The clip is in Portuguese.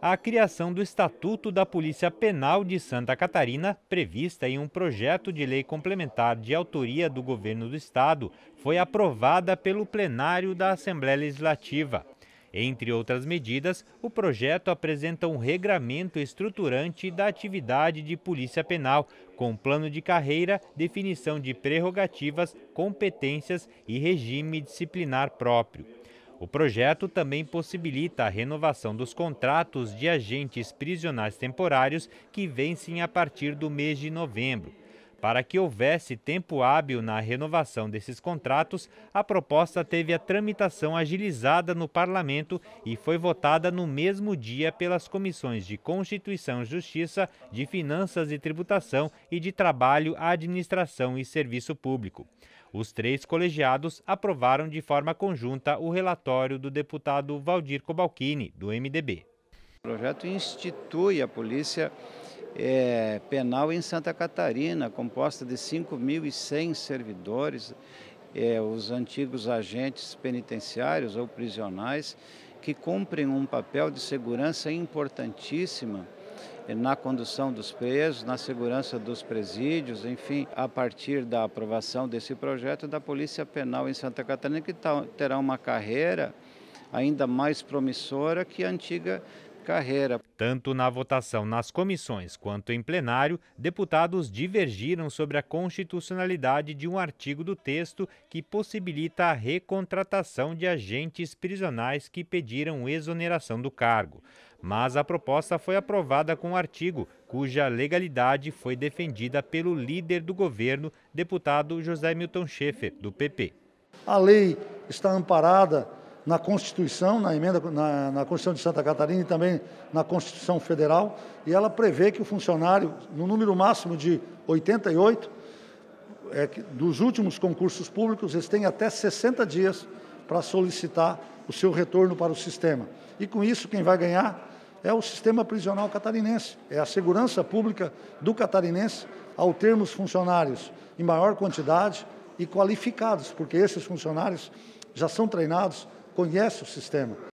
a criação do Estatuto da Polícia Penal de Santa Catarina, prevista em um projeto de lei complementar de autoria do governo do estado, foi aprovada pelo plenário da Assembleia Legislativa. Entre outras medidas, o projeto apresenta um regramento estruturante da atividade de polícia penal, com plano de carreira, definição de prerrogativas, competências e regime disciplinar próprio. O projeto também possibilita a renovação dos contratos de agentes prisionais temporários que vencem a partir do mês de novembro. Para que houvesse tempo hábil na renovação desses contratos, a proposta teve a tramitação agilizada no parlamento e foi votada no mesmo dia pelas comissões de Constituição e Justiça, de Finanças e Tributação e de Trabalho, Administração e Serviço Público. Os três colegiados aprovaram de forma conjunta o relatório do deputado Valdir Cobalcini, do MDB. O projeto institui a Polícia é, Penal em Santa Catarina, composta de 5.100 servidores, é, os antigos agentes penitenciários ou prisionais, que cumprem um papel de segurança importantíssima na condução dos presos, na segurança dos presídios, enfim, a partir da aprovação desse projeto da Polícia Penal em Santa Catarina, que terá uma carreira ainda mais promissora que a antiga carreira. Tanto na votação nas comissões quanto em plenário, deputados divergiram sobre a constitucionalidade de um artigo do texto que possibilita a recontratação de agentes prisionais que pediram exoneração do cargo. Mas a proposta foi aprovada com o um artigo, cuja legalidade foi defendida pelo líder do governo, deputado José Milton Schaefer, do PP. A lei está amparada na Constituição, na emenda na, na, Constituição de Santa Catarina e também na Constituição Federal, e ela prevê que o funcionário, no número máximo de 88, é, dos últimos concursos públicos, eles têm até 60 dias para solicitar o seu retorno para o sistema. E com isso, quem vai ganhar é o sistema prisional catarinense, é a segurança pública do catarinense ao termos funcionários em maior quantidade e qualificados, porque esses funcionários já são treinados conhece o sistema.